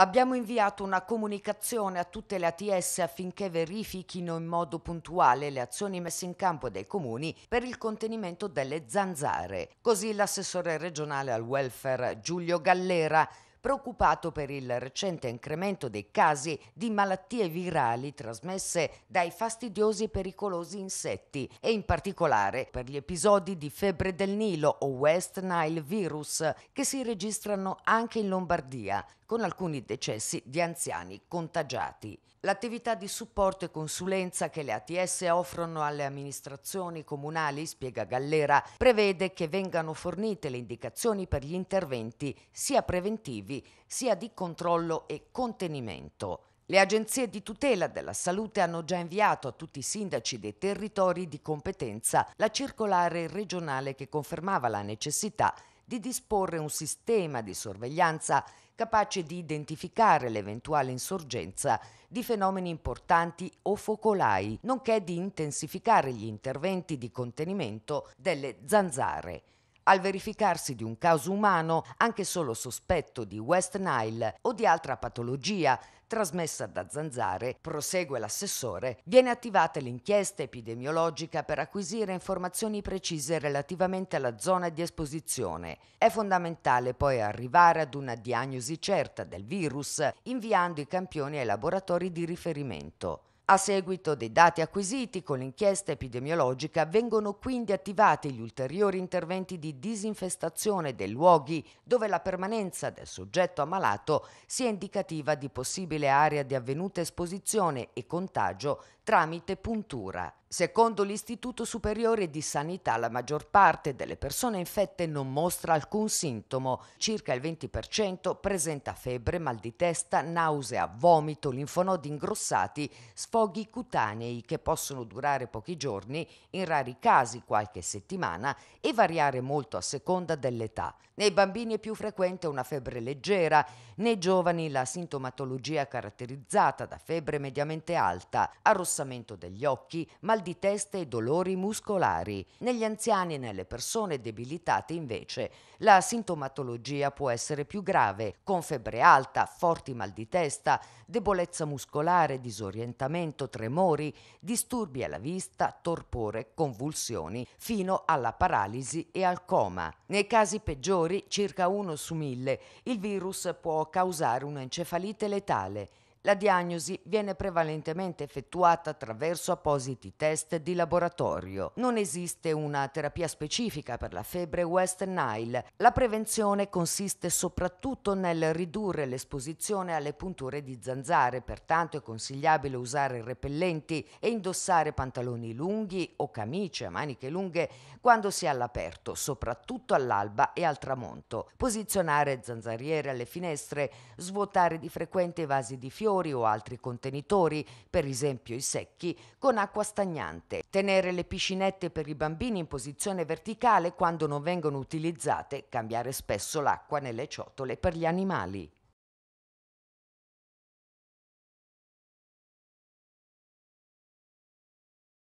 Abbiamo inviato una comunicazione a tutte le ATS affinché verifichino in modo puntuale le azioni messe in campo dai comuni per il contenimento delle zanzare. Così l'assessore regionale al welfare Giulio Gallera preoccupato per il recente incremento dei casi di malattie virali trasmesse dai fastidiosi e pericolosi insetti e in particolare per gli episodi di febbre del Nilo o West Nile virus che si registrano anche in Lombardia, con alcuni decessi di anziani contagiati. L'attività di supporto e consulenza che le ATS offrono alle amministrazioni comunali, spiega Gallera, prevede che vengano fornite le indicazioni per gli interventi sia preventivi sia di controllo e contenimento. Le agenzie di tutela della salute hanno già inviato a tutti i sindaci dei territori di competenza la circolare regionale che confermava la necessità di disporre un sistema di sorveglianza capace di identificare l'eventuale insorgenza di fenomeni importanti o focolai, nonché di intensificare gli interventi di contenimento delle zanzare. Al verificarsi di un caso umano, anche solo sospetto di West Nile o di altra patologia trasmessa da zanzare, prosegue l'assessore, viene attivata l'inchiesta epidemiologica per acquisire informazioni precise relativamente alla zona di esposizione. È fondamentale poi arrivare ad una diagnosi certa del virus inviando i campioni ai laboratori di riferimento. A seguito dei dati acquisiti con l'inchiesta epidemiologica vengono quindi attivati gli ulteriori interventi di disinfestazione dei luoghi dove la permanenza del soggetto ammalato sia indicativa di possibile area di avvenuta esposizione e contagio tramite puntura. Secondo l'Istituto Superiore di Sanità la maggior parte delle persone infette non mostra alcun sintomo, circa il 20% presenta febbre, mal di testa, nausea, vomito, linfonodi ingrossati, sfoghi cutanei che possono durare pochi giorni, in rari casi qualche settimana e variare molto a seconda dell'età. Nei bambini è più frequente una febbre leggera, nei giovani la sintomatologia caratterizzata da febbre mediamente alta, arrossamento degli occhi, mal mal di testa e dolori muscolari. Negli anziani e nelle persone debilitate invece la sintomatologia può essere più grave, con febbre alta, forti mal di testa, debolezza muscolare, disorientamento, tremori, disturbi alla vista, torpore, convulsioni, fino alla paralisi e al coma. Nei casi peggiori, circa uno su mille, il virus può causare un'encefalite letale. La diagnosi viene prevalentemente effettuata attraverso appositi test di laboratorio. Non esiste una terapia specifica per la febbre West Nile. La prevenzione consiste soprattutto nel ridurre l'esposizione alle punture di zanzare, pertanto è consigliabile usare repellenti e indossare pantaloni lunghi o camicie a maniche lunghe quando si è all'aperto, soprattutto all'alba e al tramonto. Posizionare zanzariere alle finestre, svuotare di frequente i vasi di fiori inferiori o altri contenitori, per esempio i secchi, con acqua stagnante. Tenere le piscinette per i bambini in posizione verticale quando non vengono utilizzate, cambiare spesso l'acqua nelle ciotole per gli animali.